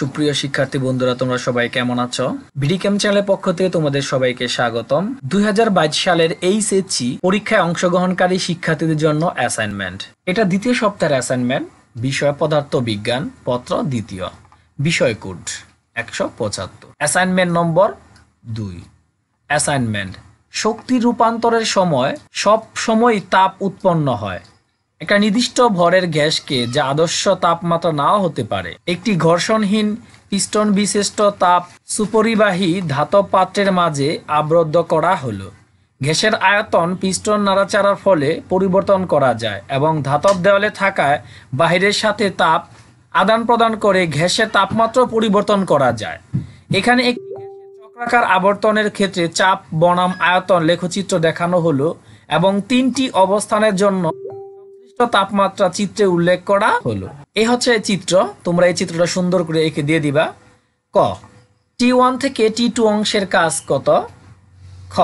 সুপ্রিয় শিক্ষার্থী বন্ধুরা তোমরা সবাই কেমন আছো ভিডিক্যাম চ্যানেলের পক্ষ থেকে তোমাদের সবাইকে স্বাগতম দুই সালের এইচএসসি পরীক্ষায় অংশগ্রহণকারী শিক্ষার্থীদের জন্য অ্যাসাইনমেন্ট এটা দ্বিতীয় সপ্তাহের অ্যাসাইনমেন্ট বিষয় পদার্থ বিজ্ঞান পত্র দ্বিতীয় বিষয় কোড একশো পঁচাত্তর অ্যাসাইনমেন্ট নম্বর দুই অ্যাসাইনমেন্ট শক্তি রূপান্তরের সময় সব সময় তাপ উৎপন্ন হয় একটা নির্দিষ্ট ভরের গ্যাসকে যা আদর্শ তাপমাত্রা নাও হতে পারে একটি ঘর্ষণহীন পিস্টন বিশিষ্ট তাপ সুপরিবাহী ধাতব পাত্রের মাঝে আবদ্ধ করা হলো গ্যাসের আয়তন পিস্টন নাড়াচাড়ার ফলে পরিবর্তন করা যায় এবং ধাতব দেওয়ালে থাকায় বাহিরের সাথে তাপ আদান প্রদান করে গ্যাসের তাপমাত্রা পরিবর্তন করা যায় এখানে একটি চক্রাকার আবর্তনের ক্ষেত্রে চাপ বনাম আয়তন লেখচিত্র দেখানো হলো এবং তিনটি অবস্থানের জন্য তাপমাত্রা চিত্রে উল্লেখ করা হলো এই হচ্ছে চিত্র তোমরা এই চিত্রটা সুন্দর করে এঁকে দিয়ে দিবা ক টি ওয়ান থেকে টি টু অংশের কাজ কত খ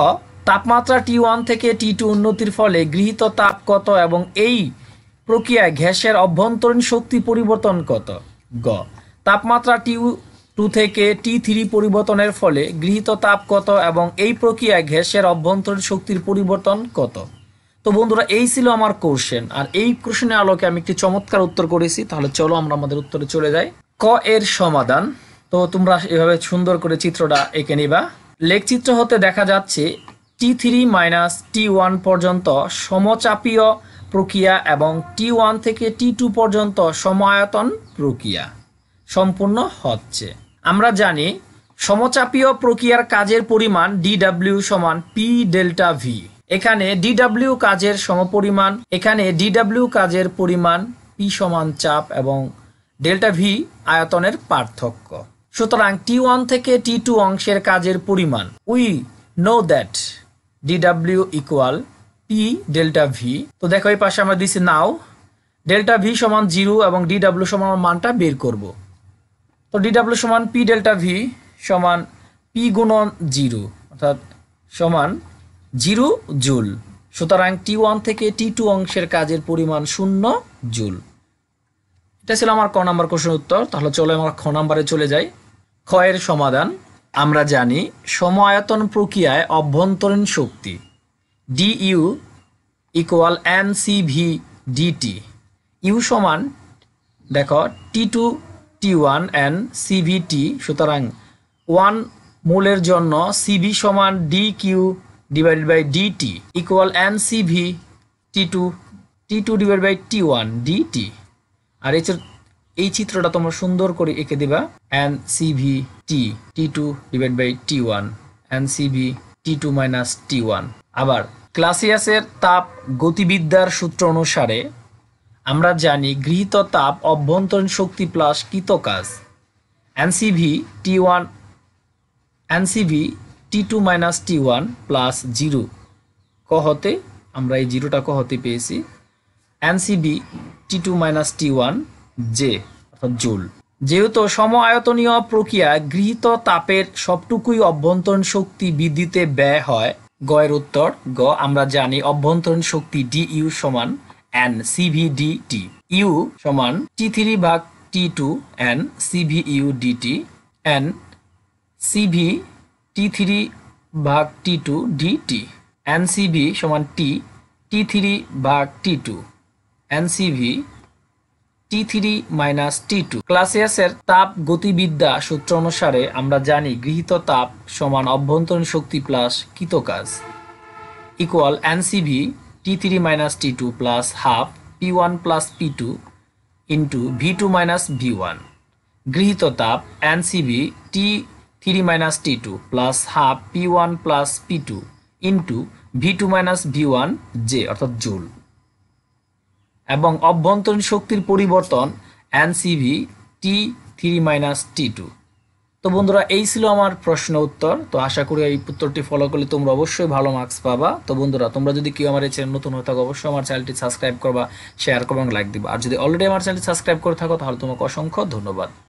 তাপমাত্রা টি ওয়ান থেকে টি টু উন্নতির ফলে গৃহীত তাপ কত এবং এই প্রক্রিয়ায় গ্যাসের অভ্যন্তরীণ শক্তি পরিবর্তন কত গ তাপমাত্রা টি টু থেকে টি থ্রি পরিবর্তনের ফলে গৃহীত তাপ কত এবং এই প্রক্রিয়ায় গ্যাসের অভ্যন্তরীণ শক্তির পরিবর্তন কত তো বন্ধুরা এই ছিল আমার কোশ্চেন আর এই কোশ্চেনের আলোকে আমি একটি চমৎকার উত্তর করেছি তাহলে চলো আমরা আমাদের উত্তরে চলে যাই ক এর সমাধান তো তোমরা এভাবে সুন্দর করে চিত্রটা এঁকে নিবা লেখচিত্র হতে দেখা যাচ্ছে T three minus T one পর্যন্ত সমচাপীয় প্রক্রিয়া এবং টি ওয়ান থেকে টি টু পর্যন্ত সমায়তন প্রক্রিয়া সম্পূর্ণ হচ্ছে আমরা জানি সমচাপীয় প্রক্রিয়ার কাজের পরিমাণ ডিডাব্লিউ সমান পি ডেল্টা ভি এখানে ডিডাব্লিউ কাজের সমপরিমাণ এখানে ডিডাব্লিউ কাজের পরিমাণ পি সমান চাপ এবং ডেল্টা ভি আয়তনের পার্থক্য সুতরাং টি ওয়ান থেকে টি টু অংশের কাজের পরিমাণ we know that d W equal P delta V তো দেখো এই পাশে আমরা দিছি নাও ডেল্টা ভি সমান জিরো এবং ডিডাব্লিউ সমান মানটা বের করব তো ডিডাব্লিউ সমান পি ডেল্টা ভি সমান পি গুণন জিরো অর্থাৎ সমান জিরো জুল সুতরাং টি ওয়ান থেকে টি টু অংশের কাজের পরিমাণ শূন্য জুল এটা ছিল আমার ক নাম্বার কোশ্চেন উত্তর তাহলে চলে আমার খ নাম্বারে চলে যাই ক্ষয়ের সমাধান আমরা জানি সমায়তন প্রক্রিয়ায় অভ্যন্তরীণ শক্তি d U equal m C V d T U সমান দেখো T two T one C V T সুতরাং ওয়ান মোলের জন্য সিভি সমান d Q by equal n divided by dt equal ncv t2 t2 divided by t1 dt আর এই এই চিত্রটা তোমরা সুন্দর করে এঁকে দেবা N C V T T two divide by T one N C V T two minus T one আবার ক্লাসিয়াসের তাপ গতিবিদ্যার সূত্র অনুসারে আমরা জানি গৃহীত তাপ অভ্যন্তরীণ শক্তি প্লাস কৃত কাজ N C V T one N C V T two minus T one plus zero কহতে আমরা এই জিরোটা ক হতে পেয়েছি N C V T two minus T one J অর্থাৎ জুল যেহেতু সম আয়তনীয় প্রক্রিয়া গৃহীত তাপের সবটুকুই অভ্যন্তরীণ শক্তি বৃদ্ধিতে ব্যয় হয় গয়ের উত্তর গ আমরা জানি অভ্যন্তরীণ শক্তি ডি ইউ সমান N C V d T U সমান টি থ্রি ভাগ T two N C V U d T N C V T three ভাগ টি টু ডি টি এনসিভি সমান টি টি থ্রি ভাগ T two N C V T three minus T two ক্লাসিয়াসের তাপ গতিবিদ্যা সূত্র অনুসারে আমরা জানি গৃহীত তাপ সমান অভ্যন্তরীণ শক্তি প্লাস কৃত কাজ equal N C V T three minus T two plus half P one plus P two into V two minus V one গৃহীত তাপ N C V T three minus T two plus half P one plus P two into V two minus V one J অর্থাৎ joule এবং অভ্যন্তরীণ শক্তির পরিবর্তন N C V T three minus T two তো বন্ধুরা এই ছিল আমার প্রশ্ন উত্তর তো আশা করি এই উত্তরটি ফলো করলে তোমরা অবশ্যই ভালো মার্কস পাবা তো বন্ধুরা তোমরা যদি কেউ আমার এই চ্যানেল নতুন হয়ে থাকো অবশ্যই আমার চ্যানেলটি সাবস্ক্রাইব করবা শেয়ার করবা লাইক দিবা আর যদি অলরেডি আমার চ্যানেলটি সাবস্ক্রাইব করে থাকো তাহলে তোমাকে অসংখ্য ধন্যবাদ